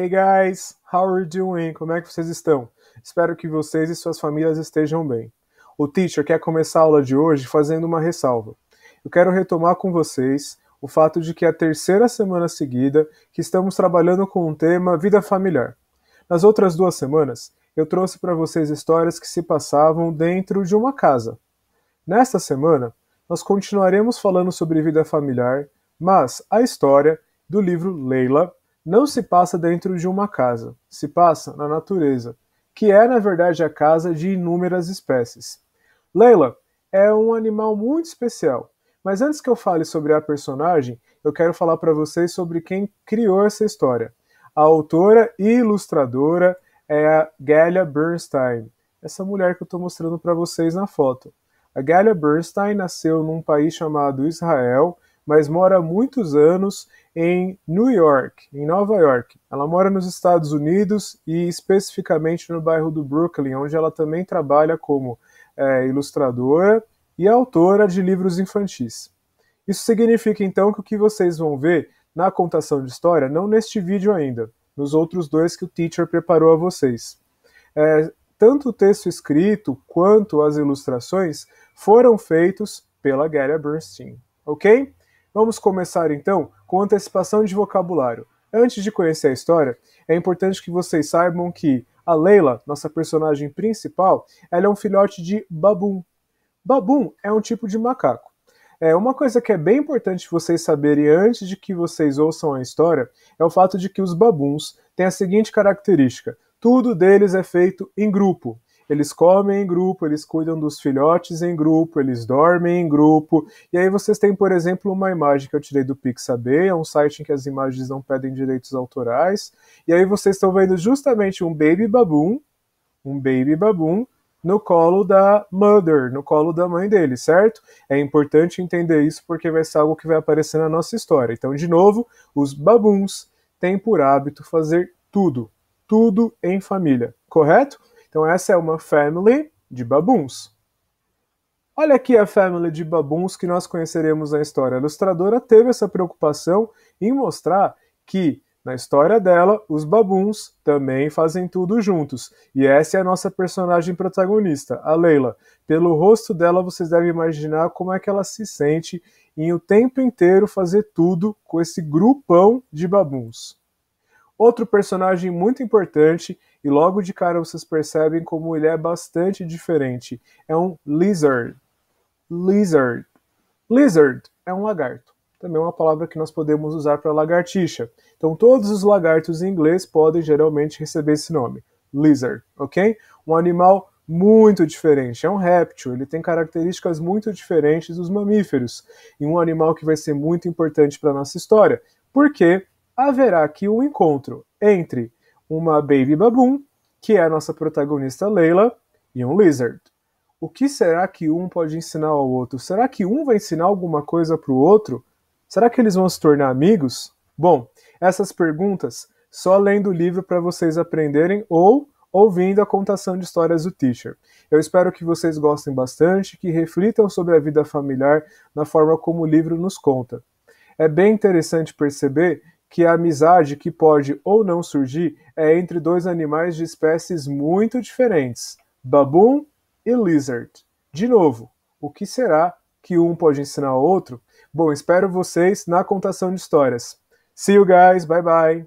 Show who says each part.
Speaker 1: Hey guys, how are you doing? Como é que vocês estão? Espero que vocês e suas famílias estejam bem. O teacher quer começar a aula de hoje fazendo uma ressalva. Eu quero retomar com vocês o fato de que é a terceira semana seguida que estamos trabalhando com o tema vida familiar. Nas outras duas semanas, eu trouxe para vocês histórias que se passavam dentro de uma casa. Nesta semana, nós continuaremos falando sobre vida familiar, mas a história do livro Leila não se passa dentro de uma casa, se passa na natureza, que é na verdade a casa de inúmeras espécies. Leila é um animal muito especial, mas antes que eu fale sobre a personagem, eu quero falar para vocês sobre quem criou essa história. A autora e ilustradora é a Galia Bernstein, essa mulher que eu estou mostrando para vocês na foto. A Galia Bernstein nasceu num país chamado Israel mas mora há muitos anos em New York, em Nova York. Ela mora nos Estados Unidos e especificamente no bairro do Brooklyn, onde ela também trabalha como é, ilustradora e autora de livros infantis. Isso significa então que o que vocês vão ver na contação de história, não neste vídeo ainda, nos outros dois que o teacher preparou a vocês. É, tanto o texto escrito quanto as ilustrações foram feitos pela Gary Bernstein, ok? Vamos começar então com antecipação de vocabulário. Antes de conhecer a história, é importante que vocês saibam que a Leila, nossa personagem principal, ela é um filhote de babum. Babum é um tipo de macaco. É, uma coisa que é bem importante vocês saberem antes de que vocês ouçam a história é o fato de que os babuns têm a seguinte característica: tudo deles é feito em grupo. Eles comem em grupo, eles cuidam dos filhotes em grupo, eles dormem em grupo. E aí vocês têm, por exemplo, uma imagem que eu tirei do Pixabay, é um site em que as imagens não pedem direitos autorais. E aí vocês estão vendo justamente um baby baboon, um baby baboon no colo da mother, no colo da mãe dele, certo? É importante entender isso porque vai ser algo que vai aparecer na nossa história. Então, de novo, os babuns têm por hábito fazer tudo, tudo em família, correto? Então essa é uma family de babuns. Olha aqui a family de babuns que nós conheceremos na história. A ilustradora teve essa preocupação em mostrar que na história dela, os babuns também fazem tudo juntos. E essa é a nossa personagem protagonista, a Leila. Pelo rosto dela, vocês devem imaginar como é que ela se sente em o tempo inteiro fazer tudo com esse grupão de babuns. Outro personagem muito importante, e logo de cara vocês percebem como ele é bastante diferente. É um lizard. Lizard. Lizard é um lagarto. Também é uma palavra que nós podemos usar para lagartixa. Então todos os lagartos em inglês podem geralmente receber esse nome. Lizard, ok? Um animal muito diferente. É um réptil, ele tem características muito diferentes dos mamíferos e um animal que vai ser muito importante para a nossa história, porque haverá aqui um encontro entre uma Baby Baboon, que é a nossa protagonista Leila, e um Lizard. O que será que um pode ensinar ao outro? Será que um vai ensinar alguma coisa para o outro? Será que eles vão se tornar amigos? Bom, essas perguntas só lendo o livro para vocês aprenderem ou ouvindo a contação de histórias do Teacher. Eu espero que vocês gostem bastante, que reflitam sobre a vida familiar na forma como o livro nos conta. É bem interessante perceber que a amizade que pode ou não surgir é entre dois animais de espécies muito diferentes, baboon e lizard. De novo, o que será que um pode ensinar ao outro? Bom, espero vocês na contação de histórias. See you guys, bye bye.